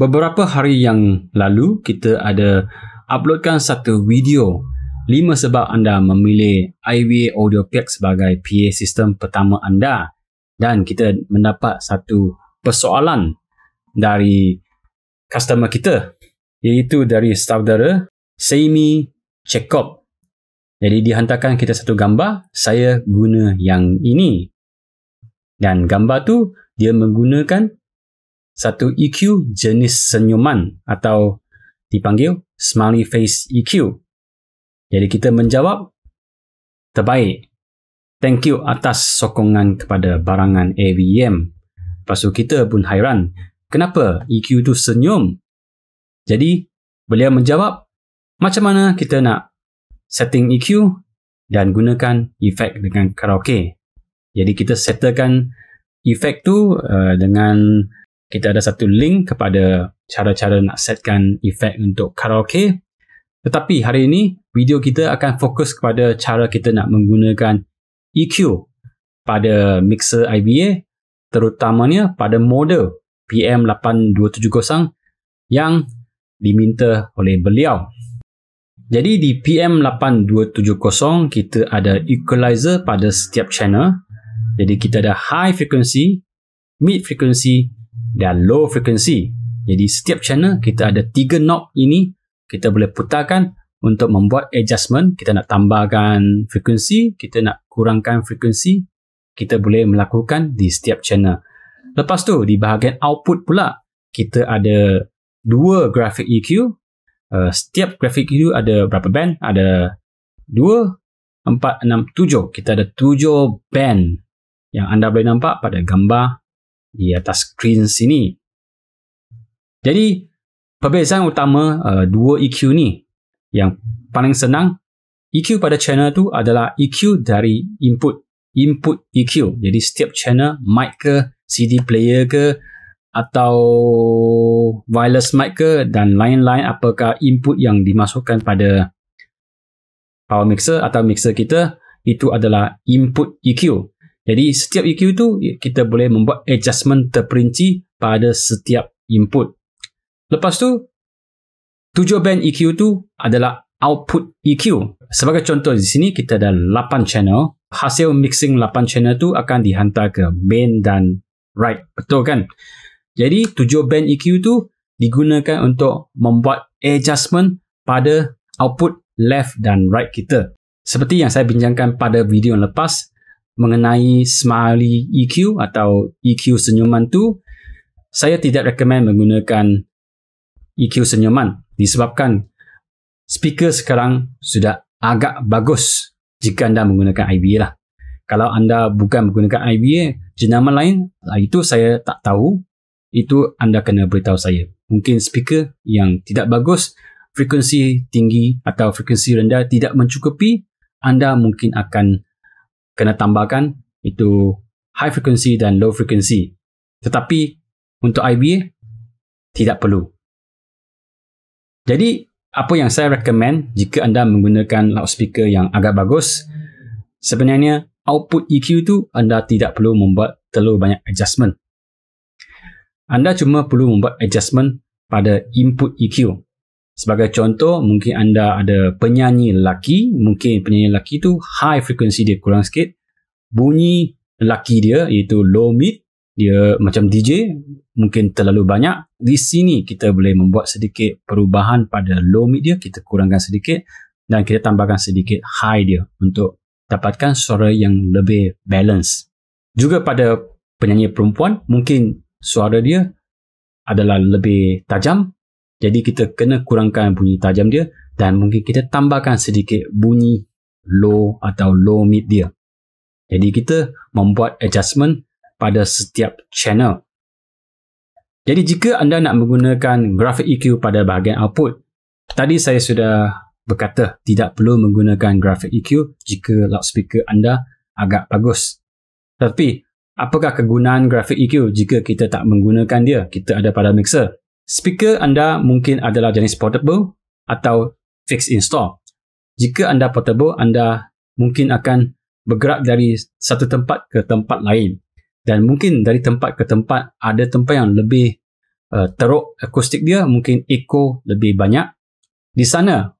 Beberapa hari yang lalu kita ada uploadkan satu video 5 sebab anda memilih IVA Audio Pack sebagai PA sistem pertama anda dan kita mendapat satu persoalan dari customer kita iaitu dari saudara Semi Checkup. Jadi dihantarkan kita satu gambar saya guna yang ini. Dan gambar tu dia menggunakan satu EQ jenis senyuman atau dipanggil smiley face EQ. Jadi kita menjawab terbaik. Thank you atas sokongan kepada barangan AVM. Lepas kita pun hairan. Kenapa EQ tu senyum? Jadi beliau menjawab macam mana kita nak setting EQ dan gunakan efek dengan karaoke. Jadi kita settlekan efek tu uh, dengan kita ada satu link kepada cara-cara nak setkan efek untuk karaoke. Tetapi hari ini, video kita akan fokus kepada cara kita nak menggunakan EQ pada mixer IBA, terutamanya pada model PM8270 yang diminta oleh beliau. Jadi di PM8270, kita ada equalizer pada setiap channel. Jadi kita ada high frequency, mid frequency dan low frequency. Jadi setiap channel kita ada tiga knob ini kita boleh putarkan untuk membuat adjustment. Kita nak tambahkan frekuensi, kita nak kurangkan frekuensi, kita boleh melakukan di setiap channel. Lepas tu di bahagian output pula kita ada dua graphic EQ. Uh, eh, setiap graphic EQ ada berapa band? Ada dua, empat, enam, tujuh. Kita ada tujuh band yang anda boleh nampak pada gambar di atas screen sini. Jadi, perbezaan utama uh, dua EQ ni yang paling senang, EQ pada channel tu adalah EQ dari input. Input EQ. Jadi, setiap channel, mic ke, CD player ke, atau wireless mic ke dan lain-lain apakah input yang dimasukkan pada power mixer atau mixer kita itu adalah input EQ jadi setiap EQ tu ya, kita boleh membuat adjustment terperinci pada setiap input. Lepas tu 7 band EQ tu adalah output EQ. Sebagai contoh di sini kita ada 8 channel. Hasil mixing 8 channel tu akan dihantar ke main dan right. Betul kan? Jadi 7 band EQ tu digunakan untuk membuat adjustment pada output left dan right kita. Seperti yang saya bincangkan pada video yang lepas, mengenai smiley EQ atau EQ senyuman tu, saya tidak rekomen menggunakan EQ senyuman disebabkan speaker sekarang sudah agak bagus jika anda menggunakan IBA lah. Kalau anda bukan menggunakan IBA, jenama lain, ah, itu saya tak tahu. Itu anda kena beritahu saya. Mungkin speaker yang tidak bagus, frekuensi tinggi atau frekuensi rendah tidak mencukupi, anda mungkin akan kena tambahkan itu high frequency dan low frequency. Tetapi untuk IB tidak perlu. Jadi apa yang saya recommend jika anda menggunakan loudspeaker yang agak bagus sebenarnya output EQ tu anda tidak perlu membuat terlalu banyak adjustment. Anda cuma perlu membuat adjustment pada input EQ Sebagai contoh, mungkin anda ada penyanyi lelaki, mungkin penyanyi lelaki tu high frequency dia kurang sikit. Bunyi lelaki dia iaitu low mid, dia macam DJ, mungkin terlalu banyak. Di sini kita boleh membuat sedikit perubahan pada low mid dia, kita kurangkan sedikit dan kita tambahkan sedikit high dia untuk dapatkan suara yang lebih balance. Juga pada penyanyi perempuan, mungkin suara dia adalah lebih tajam jadi kita kena kurangkan bunyi tajam dia dan mungkin kita tambahkan sedikit bunyi low atau low mid dia. Jadi kita membuat adjustment pada setiap channel. Jadi jika anda nak menggunakan graphic EQ pada bahagian output, tadi saya sudah berkata tidak perlu menggunakan graphic EQ jika loudspeaker anda agak bagus. Tapi apakah kegunaan graphic EQ jika kita tak menggunakan dia? Kita ada pada mixer. Speaker anda mungkin adalah jenis portable atau fixed install. Jika anda portable, anda mungkin akan bergerak dari satu tempat ke tempat lain dan mungkin dari tempat ke tempat ada tempat yang lebih uh, teruk akustik dia, mungkin echo lebih banyak. Di sana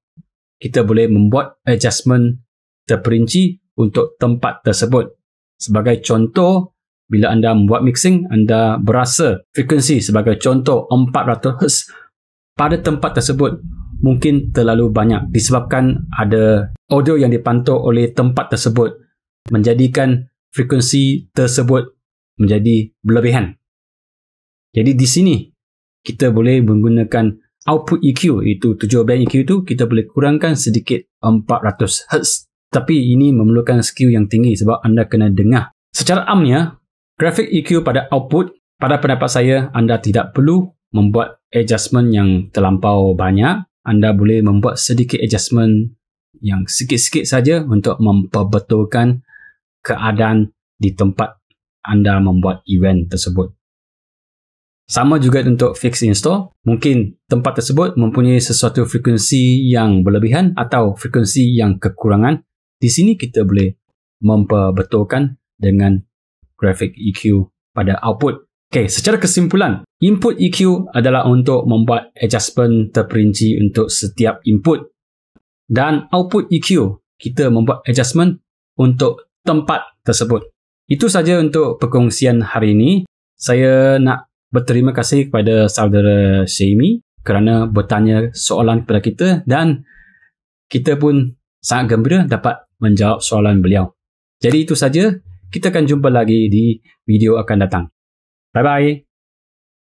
kita boleh membuat adjustment terperinci untuk tempat tersebut. Sebagai contoh, bila anda membuat mixing, anda berasa frekuensi sebagai contoh 400 Hz pada tempat tersebut mungkin terlalu banyak disebabkan ada audio yang dipantau oleh tempat tersebut menjadikan frekuensi tersebut menjadi berlebihan. Jadi di sini kita boleh menggunakan output EQ Itu 7 band EQ itu kita boleh kurangkan sedikit 400 Hz. Tapi ini memerlukan skill yang tinggi sebab anda kena dengar. Secara amnya, Graphic EQ pada output, pada pendapat saya, anda tidak perlu membuat adjustment yang terlampau banyak. Anda boleh membuat sedikit adjustment yang sikit-sikit saja untuk memperbetulkan keadaan di tempat anda membuat event tersebut. Sama juga untuk fix install, mungkin tempat tersebut mempunyai sesuatu frekuensi yang berlebihan atau frekuensi yang kekurangan. Di sini kita boleh memperbetulkan dengan graphic EQ pada output. Okay, secara kesimpulan, input EQ adalah untuk membuat adjustment terperinci untuk setiap input. Dan output EQ, kita membuat adjustment untuk tempat tersebut. Itu saja untuk perkongsian hari ini. Saya nak berterima kasih kepada saudara Shemi kerana bertanya soalan kepada kita dan kita pun sangat gembira dapat menjawab soalan beliau. Jadi itu saja kita akan jumpa lagi di video akan datang. Bye-bye.